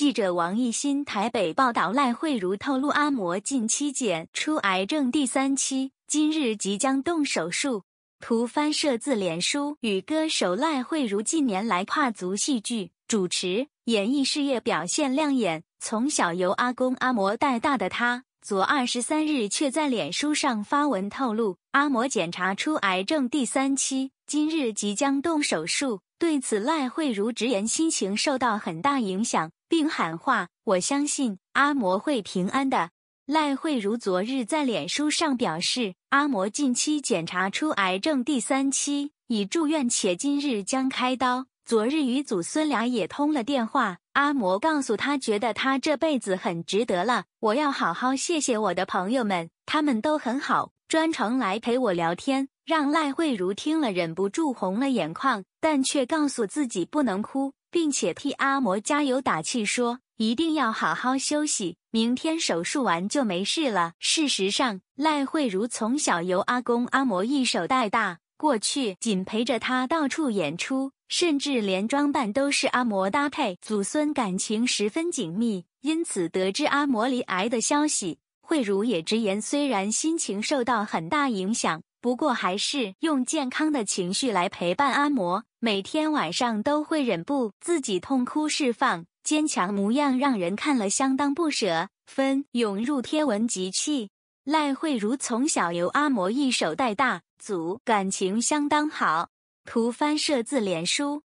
记者王艺心台北报道，赖慧茹透露阿嬷近期检出癌症第三期，今日即将动手术。图翻摄自脸书。与歌手赖慧茹近年来跨足戏剧、主持、演艺事业表现亮眼，从小由阿公阿嬷带大的她，昨二十三日却在脸书上发文透露。阿嬷检查出癌症第三期，今日即将动手术。对此，赖慧如直言心情受到很大影响，并喊话：“我相信阿嬷会平安的。”赖慧如昨日在脸书上表示：“阿嬷近期检查出癌症第三期，已住院且今日将开刀。昨日与祖孙俩也通了电话，阿嬷告诉他，觉得他这辈子很值得了。我要好好谢谢我的朋友们，他们都很好。”专程来陪我聊天，让赖慧茹听了忍不住红了眼眶，但却告诉自己不能哭，并且替阿嬷加油打气，说一定要好好休息，明天手术完就没事了。事实上，赖慧茹从小由阿公阿嬷一手带大，过去仅陪着她到处演出，甚至连装扮都是阿嬷搭配，祖孙感情十分紧密。因此，得知阿嬷离癌的消息。慧如也直言，虽然心情受到很大影响，不过还是用健康的情绪来陪伴阿嬷。每天晚上都会忍不自己痛哭释放，坚强模样让人看了相当不舍。分涌入天文集器，赖慧如从小由阿嬷一手带大，组感情相当好。图翻摄自脸书。